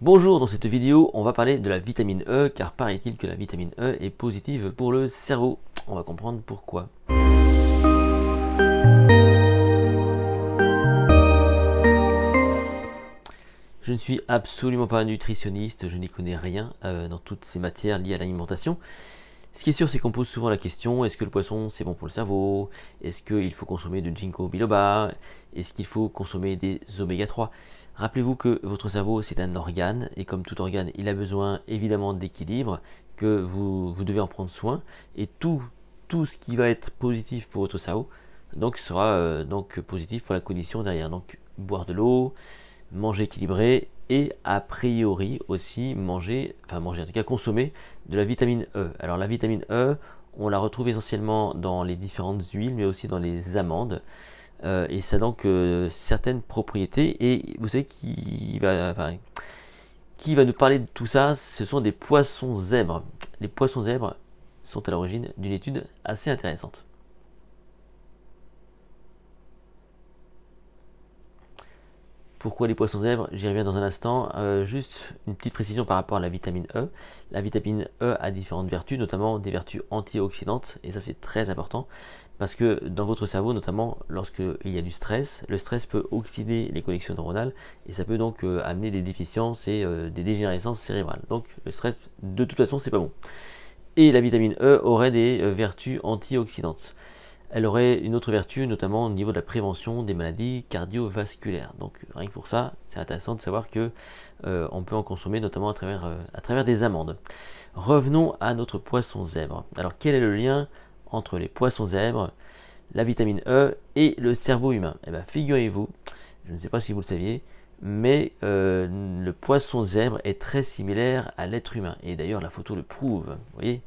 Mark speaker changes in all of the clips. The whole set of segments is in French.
Speaker 1: Bonjour, dans cette vidéo, on va parler de la vitamine E, car paraît-il que la vitamine E est positive pour le cerveau. On va comprendre pourquoi. Je ne suis absolument pas nutritionniste, je n'y connais rien euh, dans toutes ces matières liées à l'alimentation. Ce qui est sûr, c'est qu'on pose souvent la question est-ce que le poisson c'est bon pour le cerveau Est-ce qu'il faut consommer du ginkgo biloba Est-ce qu'il faut consommer des oméga 3 Rappelez-vous que votre cerveau, c'est un organe, et comme tout organe, il a besoin évidemment d'équilibre, que vous, devez en prendre soin, et tout, ce qui va être positif pour votre cerveau, donc sera euh, donc positif pour la condition derrière. Donc boire de l'eau, manger équilibré, et a priori aussi manger, enfin manger en tout cas consommer de la vitamine E. Alors la vitamine E, on la retrouve essentiellement dans les différentes huiles, mais aussi dans les amandes. Euh, et ça donc euh, certaines propriétés. Et vous savez qui va nous parler de tout ça Ce sont des poissons zèbres. Les poissons zèbres sont à l'origine d'une étude assez intéressante. Pourquoi les poissons zèbres J'y reviens dans un instant. Euh, juste une petite précision par rapport à la vitamine E. La vitamine E a différentes vertus, notamment des vertus antioxydantes, et ça c'est très important, parce que dans votre cerveau, notamment lorsqu'il y a du stress, le stress peut oxyder les connexions neuronales, et ça peut donc euh, amener des déficiences et euh, des dégénérescences cérébrales. Donc le stress, de toute façon, c'est pas bon. Et la vitamine E aurait des vertus antioxydantes elle aurait une autre vertu, notamment au niveau de la prévention des maladies cardiovasculaires. Donc rien que pour ça, c'est intéressant de savoir que euh, on peut en consommer notamment euh, à travers, des amandes. Revenons à notre poisson zèbre. Alors quel est le lien entre les poissons zèbres, la vitamine E et le cerveau humain Eh bien figurez-vous, je ne sais pas si vous le saviez, mais euh, le poisson zèbre est très similaire à l'être humain. Et d'ailleurs la photo le prouve, vous voyez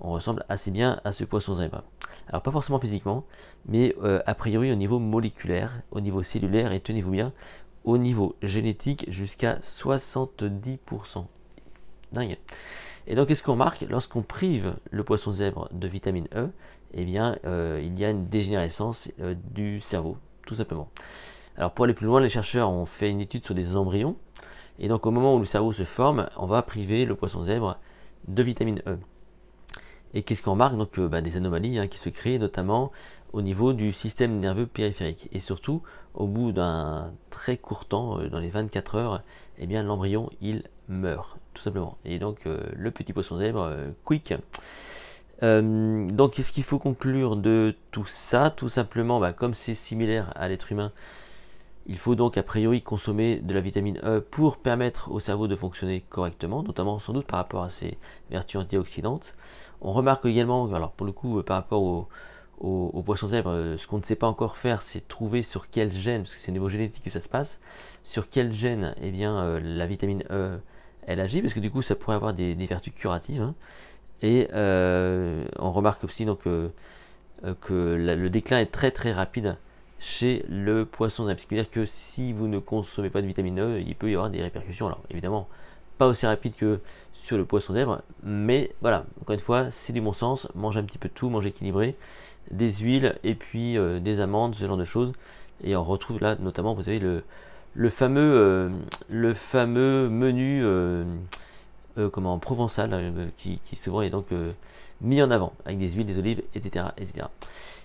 Speaker 1: on ressemble assez bien à ce poisson zèbre. Alors pas forcément physiquement, mais euh, a priori au niveau moléculaire, au niveau cellulaire, et tenez-vous bien, au niveau génétique jusqu'à 70%. Dingue. Et donc qu'est-ce qu'on remarque Lorsqu'on prive le poisson zèbre de vitamine E, eh bien euh, il y a une dégénérescence euh, du cerveau, tout simplement. Alors pour aller plus loin, les chercheurs ont fait une étude sur des embryons, et donc au moment où le cerveau se forme, on va priver le poisson zèbre de vitamine E. Et qu'est-ce qu'on remarque Donc euh, bah, des anomalies hein, qui se créent notamment au niveau du système nerveux périphérique. Et surtout, au bout d'un très court temps, euh, dans les 24 heures, et eh bien l'embryon, il meurt, tout simplement. Et donc euh, le petit poisson zèbre, quick. donc, qu'est-ce qu'il faut conclure de tout ça Tout simplement, bah, comme c'est similaire à l'être humain, il faut donc a priori consommer de la vitamine E pour permettre au cerveau de fonctionner correctement, notamment sans doute par rapport à ses vertus antioxydantes. On remarque également, alors pour le coup euh, par rapport aux, poissons zèbres, euh, ce qu'on ne sait pas encore faire, c'est trouver sur quel gène, parce que c'est au niveau génétique que ça se passe, sur quel gène eh bien, euh, la vitamine E elle agit, parce que du coup ça pourrait avoir des, vertus curatives. Hein. Et on remarque aussi donc, que le déclin est très très rapide chez le poisson. Ce qui veut dire que si vous ne consommez pas de vitamine E, il peut y avoir des répercussions. Alors évidemment, pas aussi rapide que sur le poisson zèbre, mais voilà, encore une fois, c'est du bon sens, mangez un petit peu de tout, mangez équilibré, des huiles et puis euh, des amandes, ce genre de choses. Et on retrouve là notamment, vous avez le, le fameux, euh, le fameux menu euh, euh, comme en provençal euh, qui, souvent est donc euh, mis en avant avec des huiles, des olives, etc., etc.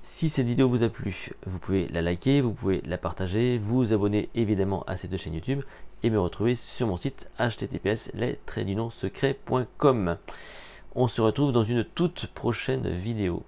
Speaker 1: Si cette vidéo vous a plu, vous pouvez la liker, vous pouvez la partager, vous abonner évidemment à cette chaîne YouTube et me retrouver sur mon site https secretcom On se retrouve dans une toute prochaine vidéo.